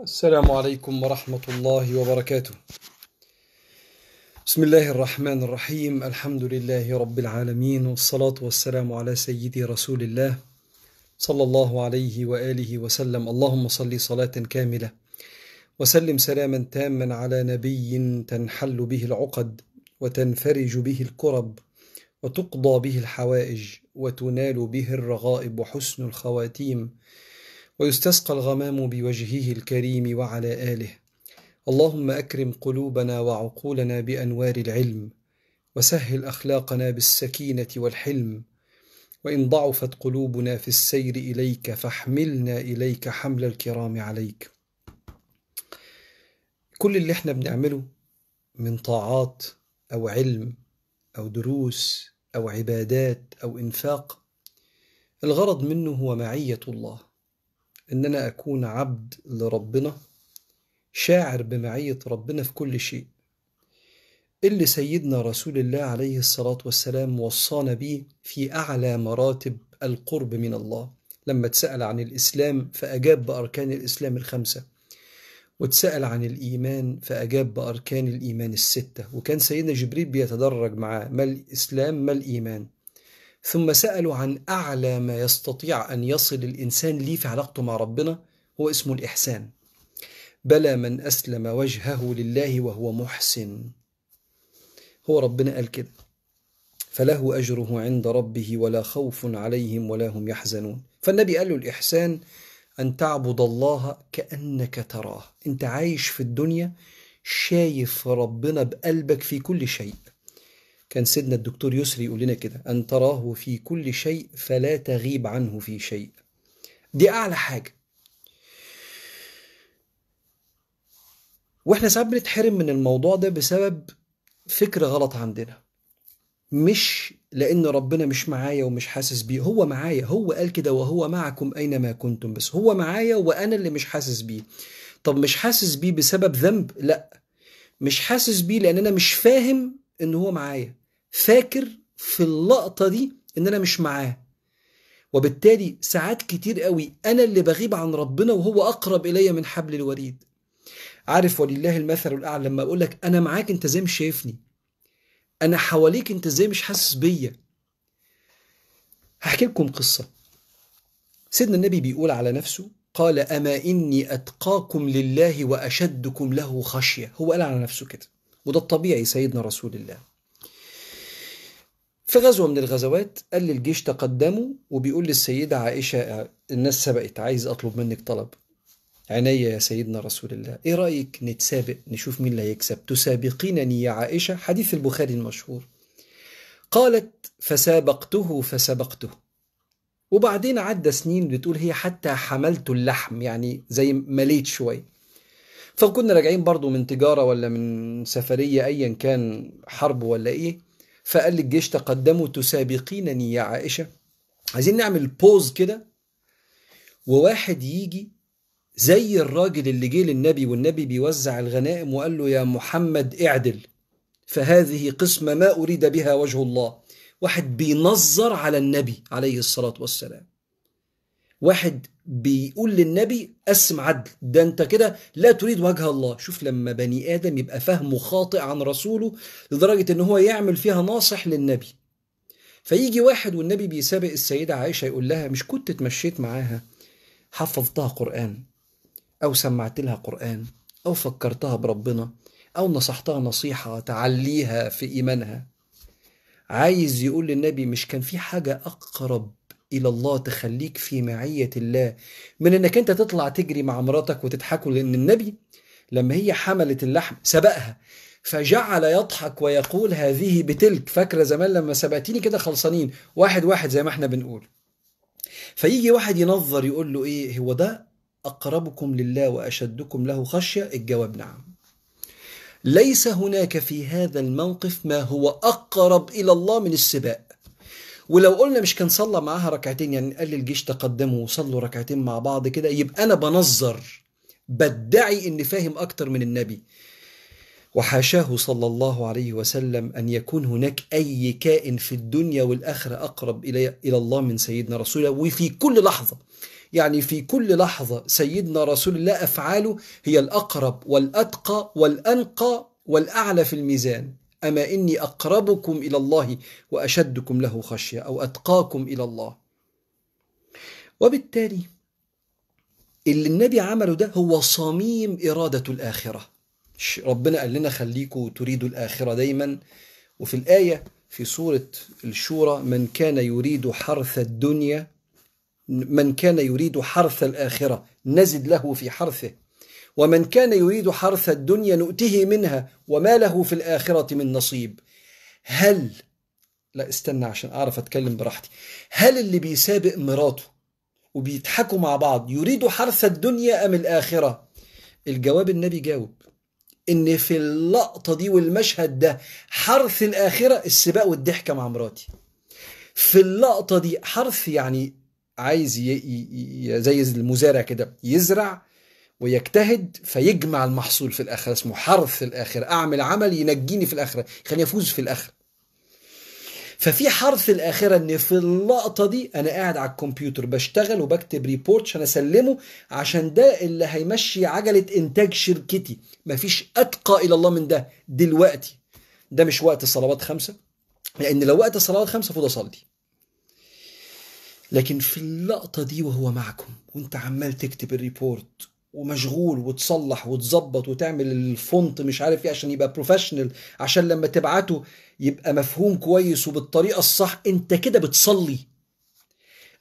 السلام عليكم ورحمة الله وبركاته. بسم الله الرحمن الرحيم، الحمد لله رب العالمين والصلاة والسلام على سيدي رسول الله صلى الله عليه وآله وسلم، اللهم صل صلاة كاملة وسلم سلاما تاما على نبي تنحل به العقد وتنفرج به الكرب وتقضى به الحوائج وتنال به الرغائب وحسن الخواتيم ويستسقى الغمام بوجهه الكريم وعلى آله اللهم أكرم قلوبنا وعقولنا بأنوار العلم وسهل أخلاقنا بالسكينة والحلم وإن ضعفت قلوبنا في السير إليك فاحملنا إليك حمل الكرام عليك كل اللي احنا بنعمله من طاعات أو علم أو دروس أو عبادات أو إنفاق الغرض منه هو معية الله ان انا اكون عبد لربنا شاعر بمعيه ربنا في كل شيء اللي سيدنا رسول الله عليه الصلاه والسلام وصانا بيه في اعلى مراتب القرب من الله لما اتسال عن الاسلام فاجاب باركان الاسلام الخمسه واتسال عن الايمان فاجاب باركان الايمان السته وكان سيدنا جبريل بيتدرج معاه ما الاسلام ما الايمان ثم سألوا عن أعلى ما يستطيع أن يصل الإنسان ليه في علاقته مع ربنا هو اسمه الإحسان بلى من أسلم وجهه لله وهو محسن هو ربنا قال كده فله أجره عند ربه ولا خوف عليهم ولا هم يحزنون فالنبي قال له الإحسان أن تعبد الله كأنك تراه أنت عايش في الدنيا شايف ربنا بقلبك في كل شيء كان سيدنا الدكتور يسري يقول لنا كده أن تراه في كل شيء فلا تغيب عنه في شيء دي أعلى حاجة واحنا ساعات بنتحرم من الموضوع ده بسبب فكر غلط عندنا مش لان ربنا مش معايا ومش حاسس بيه هو معايا هو قال كده وهو معكم اينما كنتم بس هو معايا وانا اللي مش حاسس بيه طب مش حاسس بيه بسبب ذنب لا مش حاسس بيه لان انا مش فاهم ان هو معايا فاكر في اللقطة دي إن أنا مش معاه وبالتالي ساعات كتير قوي أنا اللي بغيب عن ربنا وهو أقرب الي من حبل الوريد عارف ولله المثل الأعلى لما أقول لك أنا معاك أنت زي مش شايفني أنا حواليك أنت زي مش حاسس بيا هحكي لكم قصة سيدنا النبي بيقول على نفسه قال أما إني أتقاكم لله وأشدكم له خشية هو قال على نفسه كده وده الطبيعي سيدنا رسول الله في غزوة من الغزوات قال للجيش تقدموا وبيقول للسيدة عائشة الناس سبقت عايز أطلب منك طلب عينيا يا سيدنا رسول الله إيه رأيك نتسابق نشوف مين اللي هيكسب تسابقينني يا عائشة حديث البخاري المشهور قالت فسابقته فسبقته وبعدين عدى سنين بتقول هي حتى حملت اللحم يعني زي مليت شوية فكنا راجعين برضو من تجارة ولا من سفرية أيا كان حرب ولا إيه فقال للجيش تقدموا تسابقينني يا عائشة عايزين نعمل بوز كده وواحد يجي زي الراجل اللي جه للنبي والنبي بيوزع الغنائم وقال له يا محمد اعدل فهذه قسمة ما أريد بها وجه الله واحد بينظر على النبي عليه الصلاة والسلام واحد بيقول للنبي قسم عدل ده انت كده لا تريد وجه الله شوف لما بني ادم يبقى فهمه خاطئ عن رسوله لدرجه ان هو يعمل فيها ناصح للنبي فيجي واحد والنبي بيسابق السيده عائشه يقول لها مش كنت اتمشيت معاها حفظتها قران او سمعت لها قران او فكرتها بربنا او نصحتها نصيحه تعليها في ايمانها عايز يقول للنبي مش كان في حاجه اقرب الى الله تخليك في معيه الله من انك انت تطلع تجري مع مراتك وتضحكوا لان النبي لما هي حملت اللحم سبقها فجعل يضحك ويقول هذه بتلك فاكره زمان لما سبقتيني كده خلصانين واحد واحد زي ما احنا بنقول فيجي واحد ينظر يقول له ايه هو ده اقربكم لله واشدكم له خشيه الجواب نعم ليس هناك في هذا الموقف ما هو اقرب الى الله من السباق ولو قلنا مش كان صلى معاها ركعتين يعني قال الجيش تقدموا وصلوا ركعتين مع بعض كده يبقى انا بنظر بدعي اني فاهم اكتر من النبي وحاشاه صلى الله عليه وسلم ان يكون هناك اي كائن في الدنيا والاخره اقرب الى الى الله من سيدنا رسول الله وفي كل لحظه يعني في كل لحظه سيدنا رسول الله افعاله هي الاقرب والاتقى والانقى والاعلى في الميزان أما إني أقربكم إلى الله وأشدكم له خشية أو أتقاكم إلى الله وبالتالي اللي النبي عمله ده هو صميم إرادة الآخرة ربنا قال لنا خليكم تريدوا الآخرة دايما وفي الآية في سورة الشورى من كان يريد حرث الدنيا من كان يريد حرث الآخرة نزد له في حرثه ومن كان يريد حرث الدنيا نؤته منها وما له في الآخرة من نصيب هل لا استنى عشان أعرف أتكلم براحتي هل اللي بيسابق مراته وبيضحكوا مع بعض يريد حرث الدنيا أم الآخرة الجواب النبي جاوب إن في اللقطة دي والمشهد ده حرث الآخرة السباق والضحكة مع مراتي في اللقطة دي حرث يعني عايز زي المزارع كده يزرع ويجتهد فيجمع المحصول في الآخرة اسمه حرث الآخرة أعمل عمل ينجيني في الآخرة خليني أفوز في الآخرة ففي حرث الآخرة إن في اللقطة دي أنا قاعد على الكمبيوتر بشتغل وبكتب ريبورت عشان أسلمه عشان ده اللي هيمشي عجلة إنتاج شركتي مفيش أتقى إلى الله من ده دلوقتي ده مش وقت الصلوات خمسة لأن لو وقت الصلوات خمسة فوضى أصلي لكن في اللقطة دي وهو معكم وأنت عمال تكتب الريبورت ومشغول وتصلح وتظبط وتعمل الفونت مش عارف ايه عشان يبقى بروفيشنال عشان لما تبعته يبقى مفهوم كويس وبالطريقه الصح انت كده بتصلي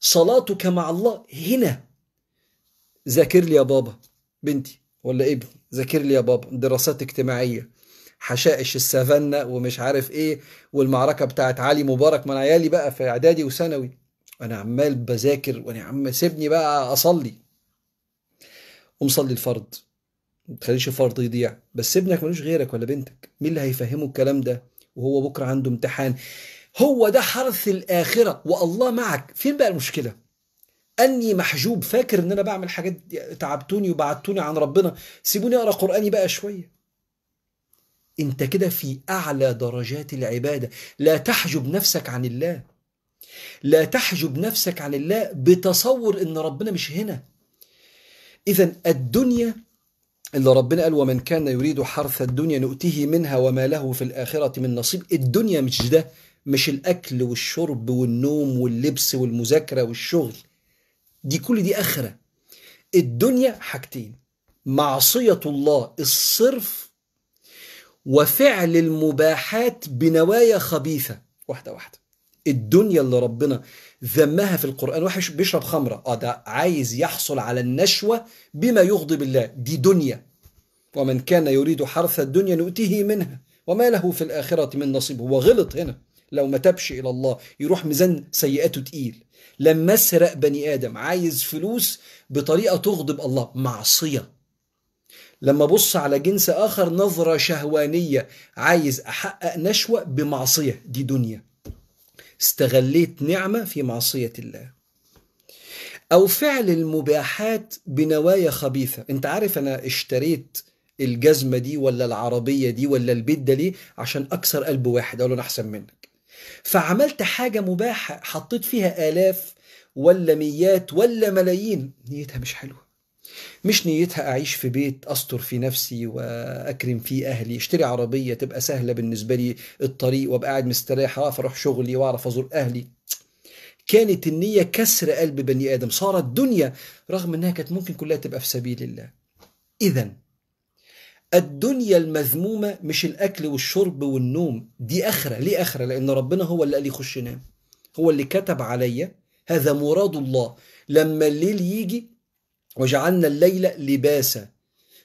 صلاتك مع الله هنا ذاكر لي يا بابا بنتي ولا ابني ذاكر لي يا بابا دراسات اجتماعيه حشائش السافانا ومش عارف ايه والمعركه بتاعت علي مبارك من عيالي بقى في اعدادي وثانوي انا عمال بذاكر وانا عم سيبني بقى اصلي ومصلي الفرض ما تخليش الفرض يضيع بس ابنك ملوش غيرك ولا بنتك مين اللي هيفهمه الكلام ده وهو بكره عنده امتحان هو ده حرث الاخره والله معك فين بقى المشكله اني محجوب فاكر ان انا بعمل حاجات تعبتوني وبعدتوني عن ربنا سيبوني اقرا قراني بقى شويه انت كده في اعلى درجات العباده لا تحجب نفسك عن الله لا تحجب نفسك عن الله بتصور ان ربنا مش هنا إذا الدنيا اللي ربنا قال ومن كان يريد حرث الدنيا نؤته منها وما له في الآخرة من نصيب الدنيا مش ده مش الأكل والشرب والنوم واللبس والمذاكرة والشغل دي كل دي آخرة الدنيا حاجتين معصية الله الصرف وفعل المباحات بنوايا خبيثة واحدة واحدة الدنيا اللي ربنا ذمها في القرآن واحد بيشرب خمرة اه ده عايز يحصل على النشوة بما يغضب الله دي دنيا ومن كان يريد حرث الدنيا نؤته منها وما له في الآخرة من نصيب هو غلط هنا لو ما تبش إلى الله يروح ميزان سيئاته تقيل لما سرق بني آدم عايز فلوس بطريقة تغضب الله معصية لما بص على جنس آخر نظرة شهوانية عايز أحقق نشوة بمعصية دي دنيا استغليت نعمة في معصية الله أو فعل المباحات بنوايا خبيثة أنت عارف أنا اشتريت الجزمة دي ولا العربية دي ولا البيت ده ليه عشان أكسر قلب واحد أقول أنا أحسن منك فعملت حاجة مباحة حطيت فيها آلاف ولا ميات ولا ملايين نيتها مش حلوة مش نيتها أعيش في بيت أستر في نفسي وأكرم فيه أهلي أشتري عربية تبقى سهلة بالنسبة لي الطريق وأبقى قاعد مستريح أعرف أروح شغلي وأعرف أزور أهلي كانت النية كسر قلب بني آدم صارت دنيا رغم أنها كانت ممكن كلها تبقى في سبيل الله إذا الدنيا المذمومة مش الأكل والشرب والنوم دي آخرة ليه آخرة لأن ربنا هو اللي قال لي خش نام هو اللي كتب عليا هذا مراد الله لما الليل يجي وجعلنا الليل لباسا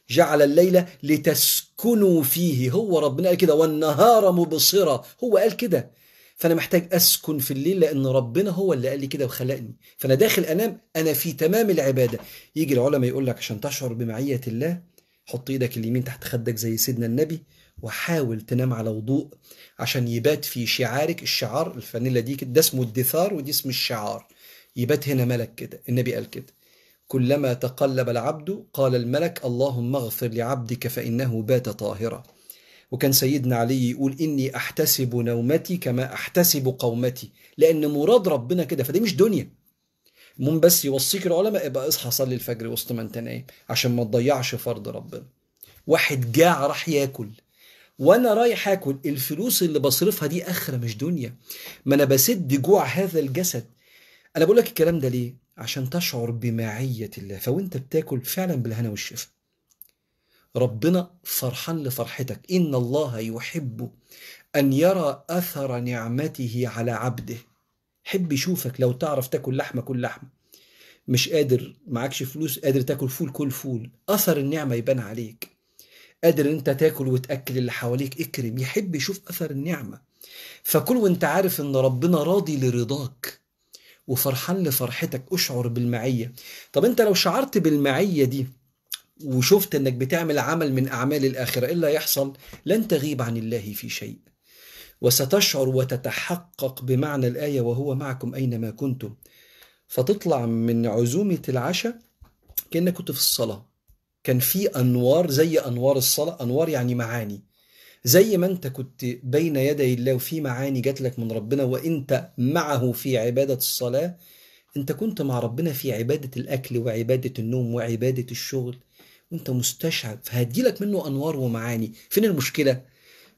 جعل الليل لتسكنوا فيه هو ربنا قال كده والنهار مبصرا هو قال كده فانا محتاج اسكن في الليل لان ربنا هو اللي قال لي كده وخلقني فانا داخل انام انا في تمام العباده يجي العلماء يقول لك عشان تشعر بمعيه الله حط ايدك اليمين تحت خدك زي سيدنا النبي وحاول تنام على وضوء عشان يبات في شعارك الشعار الفانيلا دي كده ده اسمه الدثار ودي اسم الشعار يبات هنا ملك كده النبي قال كده كلما تقلب العبد قال الملك اللهم اغفر لعبدك فإنه بات طاهرا وكان سيدنا علي يقول إني أحتسب نومتي كما أحتسب قومتي لأن مراد ربنا كده فدي مش دنيا المهم بس يوصيك العلماء ابقى اصحى صلي الفجر وسط ما انت نايم عشان ما تضيعش فرض ربنا واحد جاع راح ياكل وانا رايح اكل الفلوس اللي بصرفها دي اخره مش دنيا ما انا بسد جوع هذا الجسد انا بقول لك الكلام ده ليه عشان تشعر بمعية الله فوانت بتاكل فعلا بالهنا والشفاء ربنا فرحان لفرحتك إن الله يحب أن يرى أثر نعمته على عبده حب يشوفك لو تعرف تاكل لحمة كل لحمة مش قادر معكش فلوس قادر تاكل فول كل فول أثر النعمة يبان عليك قادر انت تاكل وتاكل اللي حواليك اكرم يحب يشوف اثر النعمه فكل وانت عارف ان ربنا راضي لرضاك وفرحان لفرحتك اشعر بالمعية طب انت لو شعرت بالمعية دي وشفت انك بتعمل عمل من اعمال الاخره إيه الا يحصل لن تغيب عن الله في شيء وستشعر وتتحقق بمعنى الايه وهو معكم اينما كنتم فتطلع من عزومه العشاء كانك كنت في الصلاه كان في انوار زي انوار الصلاه انوار يعني معاني زي ما انت كنت بين يدي الله وفي معاني جات لك من ربنا وانت معه في عباده الصلاه انت كنت مع ربنا في عباده الاكل وعباده النوم وعباده الشغل وانت مستشعر لك منه انوار ومعاني فين المشكله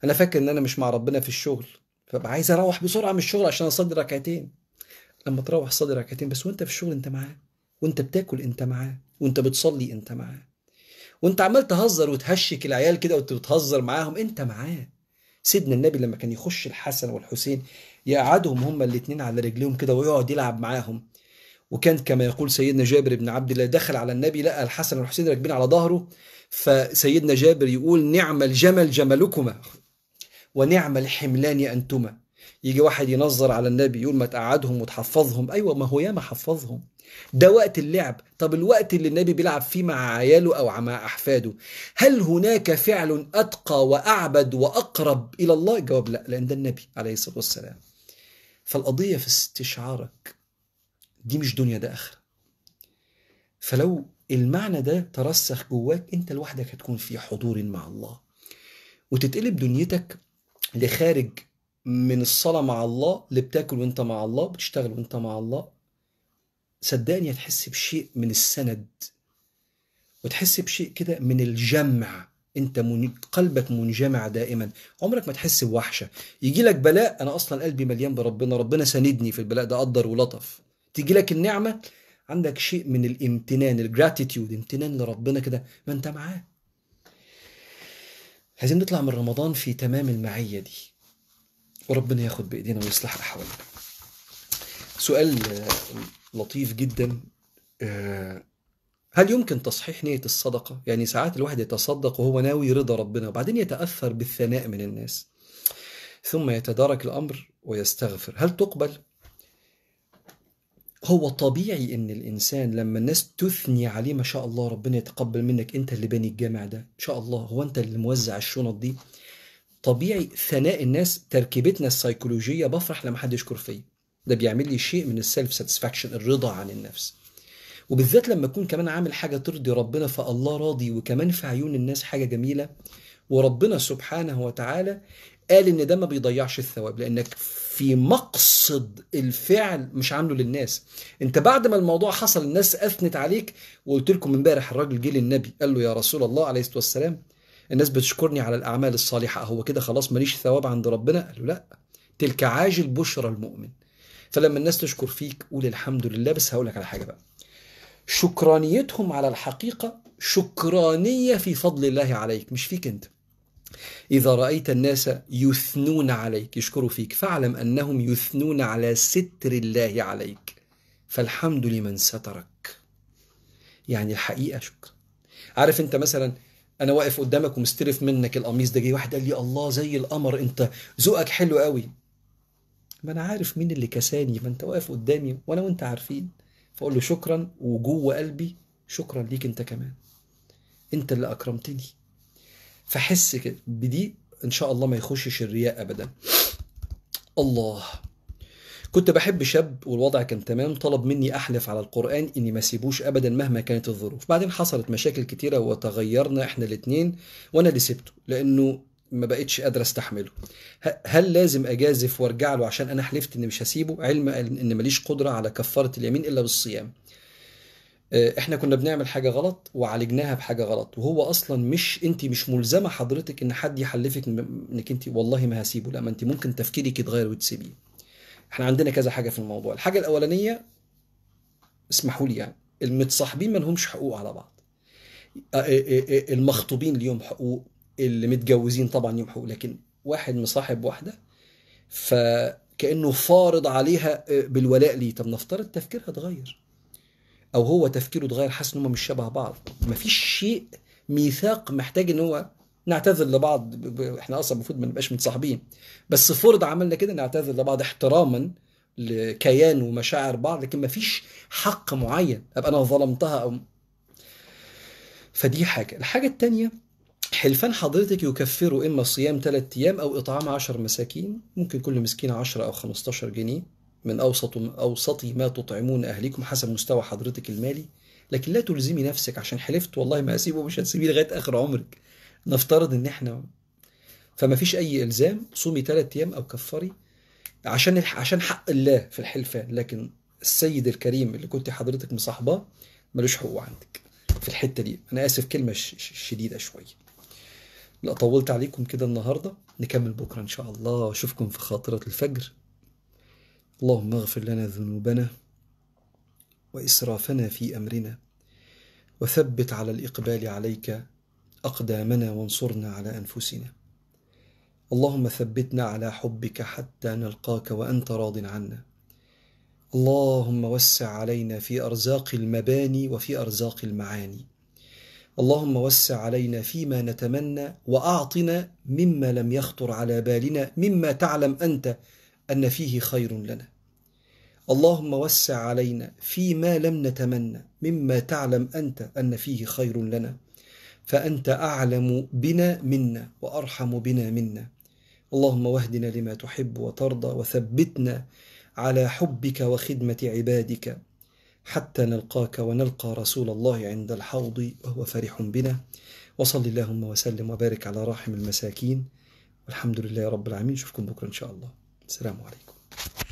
انا فاكر ان انا مش مع ربنا في الشغل فبقى عايز اروح بسرعه من الشغل عشان اصلي ركعتين لما تروح صلي ركعتين بس وانت في الشغل انت معاه وانت بتاكل انت معاه وانت بتصلي انت معاه وانت عمال تهزر وتهشك العيال كده بتهزر معاهم انت معاه سيدنا النبي لما كان يخش الحسن والحسين يقعدهم هما الاثنين على رجليهم كده ويقعد يلعب معاهم وكان كما يقول سيدنا جابر بن عبد الله دخل على النبي لقى الحسن والحسين راكبين على ظهره فسيدنا جابر يقول نعم الجمل جملكما ونعم الحملان انتما يجي واحد ينظر على النبي يقول ما تقعدهم وتحفظهم ايوه ما هو ياما حفظهم ده وقت اللعب طب الوقت اللي النبي بيلعب فيه مع عياله أو مع أحفاده هل هناك فعل أتقى وأعبد وأقرب إلى الله جواب لا لأن ده النبي عليه الصلاة والسلام فالقضية في استشعارك دي مش دنيا ده آخرة فلو المعنى ده ترسخ جواك أنت لوحدك هتكون في حضور مع الله وتتقلب دنيتك لخارج من الصلاة مع الله اللي بتاكل وانت مع الله بتشتغل وانت مع الله صدقني هتحس بشيء من السند وتحس بشيء كده من الجمع انت من... قلبك منجمع دائما عمرك ما تحس بوحشه يجي لك بلاء انا اصلا قلبي مليان بربنا ربنا ساندني في البلاء ده قدر ولطف تيجي لك النعمه عندك شيء من الامتنان الجراتيتيود امتنان لربنا كده ما انت معاه عايزين نطلع من رمضان في تمام المعيه دي وربنا ياخد بايدينا ويصلح احوالنا سؤال آه، لطيف جدا آه، هل يمكن تصحيح نية الصدقة؟ يعني ساعات الواحد يتصدق وهو ناوي رضا ربنا وبعدين يتأثر بالثناء من الناس ثم يتدارك الأمر ويستغفر هل تقبل؟ هو طبيعي ان الانسان لما الناس تثني عليه ما شاء الله ربنا يتقبل منك انت اللي باني الجامع ده ان شاء الله هو انت اللي موزع الشنط دي طبيعي ثناء الناس تركيبتنا السيكولوجيه بفرح لما حد يشكر فيا ده بيعمل لي شيء من السيلف ساتسفاكشن الرضا عن النفس وبالذات لما اكون كمان عامل حاجه ترضي ربنا فالله راضي وكمان في عيون الناس حاجه جميله وربنا سبحانه وتعالى قال ان ده ما بيضيعش الثواب لانك في مقصد الفعل مش عامله للناس انت بعد ما الموضوع حصل الناس اثنت عليك وقلت لكم امبارح الراجل جه للنبي قال له يا رسول الله عليه الصلاه والسلام الناس بتشكرني على الاعمال الصالحه هو كده خلاص ماليش ثواب عند ربنا قال له لا تلك عاجل بشرى المؤمن فلما الناس تشكر فيك قول الحمد لله بس هقول لك على حاجه بقى شكرانيتهم على الحقيقه شكرانيه في فضل الله عليك مش فيك انت إذا رأيت الناس يثنون عليك يشكروا فيك فاعلم أنهم يثنون على ستر الله عليك فالحمد لمن سترك يعني الحقيقة شكر عارف أنت مثلا أنا واقف قدامك ومستلف منك القميص ده جه واحد قال لي الله زي القمر أنت ذوقك حلو قوي ما انا عارف مين اللي كساني ما انت واقف قدامي وانا وانت عارفين فاقول له شكرا وجوه قلبي شكرا ليك انت كمان انت اللي اكرمتني فحس كده بدي ان شاء الله ما يخشش الرياء ابدا الله كنت بحب شاب والوضع كان تمام طلب مني احلف على القران اني ما سيبوش ابدا مهما كانت الظروف بعدين حصلت مشاكل كتيره وتغيرنا احنا الاثنين وانا اللي سبته لانه ما بقتش قادر استحمله هل لازم اجازف وارجع له عشان انا حلفت اني مش هسيبه علم ان ماليش قدره على كفاره اليمين الا بالصيام آه، احنا كنا بنعمل حاجه غلط وعالجناها بحاجه غلط وهو اصلا مش انت مش ملزمه حضرتك ان حد يحلفك انك انت والله ما هسيبه لا ما انت ممكن تفكيرك يتغير وتسيبيه احنا عندنا كذا حاجه في الموضوع الحاجه الاولانيه اسمحوا لي يعني المتصاحبين ما لهمش حقوق على بعض آه، آه، المخطوبين ليهم حقوق اللي متجوزين طبعا يمحوا لكن واحد مصاحب واحده فكانه فارض عليها آه، بالولاء ليه طب نفترض تفكيرها اتغير او هو تفكيره اتغير حاسس ان هم مش شبه بعض ما فيش شيء ميثاق محتاج ان هو نعتذر لبعض احنا اصلا المفروض ما نبقاش متصاحبين بس فرض عملنا كده نعتذر لبعض احتراما لكيان ومشاعر بعض لكن ما فيش حق معين ابقى انا ظلمتها او فدي حاجه الحاجه الثانيه حلفان حضرتك يكفروا إما صيام ثلاثة أيام أو إطعام 10 مساكين ممكن كل مسكين 10 أو 15 جنيه من أوسط أوسط ما تطعمون أهلكم حسب مستوى حضرتك المالي لكن لا تلزمي نفسك عشان حلفت والله ما أسيبه مش هتسيبيه لغاية آخر عمرك نفترض إن إحنا فما فيش أي إلزام صومي ثلاثة أيام أو كفري عشان عشان حق الله في الحلفان لكن السيد الكريم اللي كنت حضرتك مصاحباه ملوش حقوق عندك في الحته دي انا اسف كلمه شديده شويه لا طولت عليكم كده النهارده نكمل بكره ان شاء الله اشوفكم في خاطره الفجر اللهم اغفر لنا ذنوبنا واسرافنا في امرنا وثبت على الاقبال عليك اقدامنا وانصرنا على انفسنا اللهم ثبتنا على حبك حتى نلقاك وانت راض عنا اللهم وسع علينا في ارزاق المباني وفي ارزاق المعاني اللهم وسع علينا فيما نتمنى واعطنا مما لم يخطر على بالنا مما تعلم انت ان فيه خير لنا اللهم وسع علينا فيما لم نتمنى مما تعلم انت ان فيه خير لنا فانت اعلم بنا منا وارحم بنا منا اللهم واهدنا لما تحب وترضى وثبتنا على حبك وخدمه عبادك حتى نلقاك ونلقى رسول الله عند الحوض وهو فرح بنا وصل اللهم وسلم وبارك على راحم المساكين والحمد لله رب العالمين نشوفكم بكرة إن شاء الله السلام عليكم